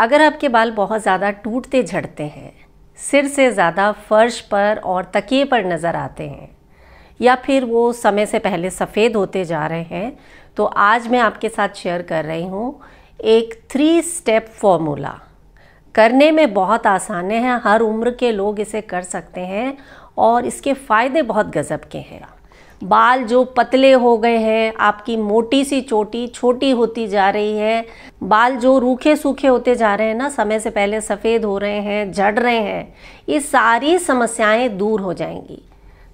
अगर आपके बाल बहुत ज़्यादा टूटते झड़ते हैं सिर से ज़्यादा फर्श पर और तकिए पर नज़र आते हैं या फिर वो समय से पहले सफ़ेद होते जा रहे हैं तो आज मैं आपके साथ शेयर कर रही हूँ एक थ्री स्टेप फॉर्मूला करने में बहुत आसान है हर उम्र के लोग इसे कर सकते हैं और इसके फ़ायदे बहुत गज़ब के हैं बाल जो पतले हो गए हैं आपकी मोटी सी चोटी छोटी होती जा रही है बाल जो रूखे सूखे होते जा रहे हैं ना समय से पहले सफ़ेद हो रहे हैं झड़ रहे हैं ये सारी समस्याएं दूर हो जाएंगी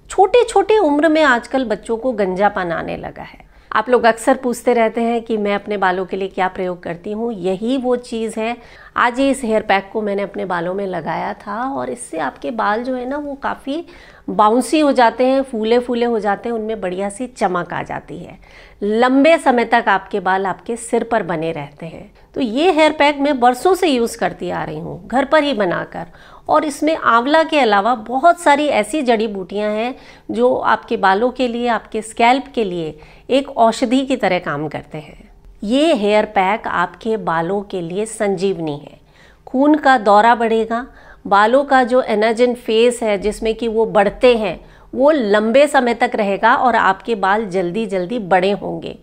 छोटी छोटी उम्र में आजकल बच्चों को गंजापन आने लगा है आप लोग अक्सर पूछते रहते हैं कि मैं अपने बालों के लिए क्या प्रयोग करती हूँ यही वो चीज़ है आज ही इस हेयर पैक को मैंने अपने बालों में लगाया था और इससे आपके बाल जो है ना वो काफ़ी बाउंसी हो जाते हैं फूले फूले हो जाते हैं उनमें बढ़िया सी चमक आ जाती है लंबे समय तक आपके बाल आपके सिर पर बने रहते हैं तो ये हेयर पैक मैं बरसों से यूज़ करती आ रही हूँ घर पर ही बनाकर और इसमें आंवला के अलावा बहुत सारी ऐसी जड़ी बूटियाँ हैं जो आपके बालों के लिए आपके स्कैल्प के लिए एक औषधि की तरह काम करते हैं ये हेयर पैक आपके बालों के लिए संजीवनी है खून का दौरा बढ़ेगा बालों का जो एनर्जन फेस है जिसमें कि वो बढ़ते हैं वो लंबे समय तक रहेगा और आपके बाल जल्दी जल्दी बड़े होंगे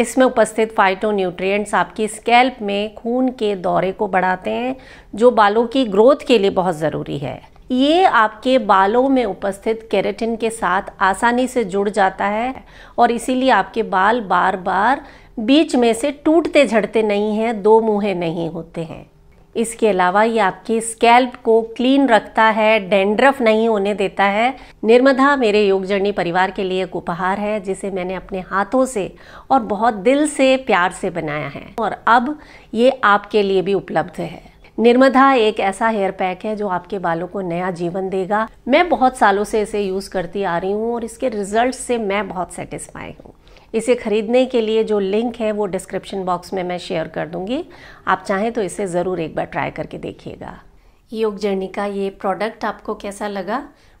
इसमें उपस्थित फाइटो न्यूट्रियट्स आपकी स्कैल्प में खून के दौरे को बढ़ाते हैं जो बालों की ग्रोथ के लिए बहुत ज़रूरी है ये आपके बालों में उपस्थित केरेटिन के साथ आसानी से जुड़ जाता है और इसीलिए आपके बाल बार बार बीच में से टूटते झड़ते नहीं हैं दो मुँहें नहीं होते हैं इसके अलावा ये आपके स्कैल्प को क्लीन रखता है डेंड्रफ नहीं होने देता है निर्मदा मेरे योग जर्नी परिवार के लिए एक उपहार है जिसे मैंने अपने हाथों से और बहुत दिल से प्यार से बनाया है और अब ये आपके लिए भी उपलब्ध है निर्मधा एक ऐसा हेयर पैक है जो आपके बालों को नया जीवन देगा मैं बहुत सालों से इसे यूज़ करती आ रही हूँ और इसके रिजल्ट से मैं बहुत सेटिस्फाई हूँ इसे ख़रीदने के लिए जो लिंक है वो डिस्क्रिप्शन बॉक्स में मैं शेयर कर दूंगी आप चाहें तो इसे ज़रूर एक बार ट्राई करके देखिएगा योग जर्नी का ये प्रोडक्ट आपको कैसा लगा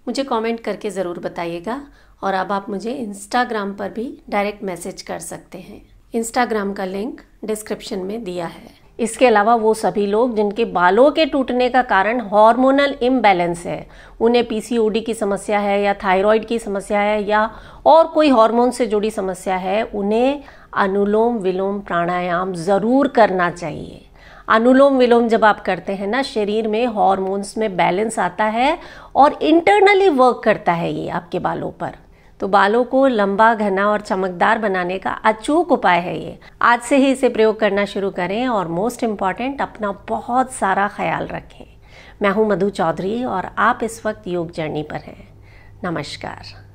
मुझे कमेंट करके ज़रूर बताइएगा और अब आप मुझे इंस्टाग्राम पर भी डायरेक्ट मैसेज कर सकते हैं इंस्टाग्राम का लिंक डिस्क्रिप्शन में दिया है इसके अलावा वो सभी लोग जिनके बालों के टूटने का कारण हार्मोनल इम्बैलेंस है उन्हें पीसीओडी की समस्या है या थायराइड की समस्या है या और कोई हार्मोन से जुड़ी समस्या है उन्हें अनुलोम विलोम प्राणायाम ज़रूर करना चाहिए अनुलोम विलोम जब आप करते हैं ना शरीर में हॉर्मोन्स में बैलेंस आता है और इंटरनली वर्क करता है ये आपके बालों पर तो बालों को लंबा घना और चमकदार बनाने का अचूक उपाय है ये आज से ही इसे प्रयोग करना शुरू करें और मोस्ट इम्पॉर्टेंट अपना बहुत सारा ख्याल रखें मैं हूँ मधु चौधरी और आप इस वक्त योग जर्नी पर हैं नमस्कार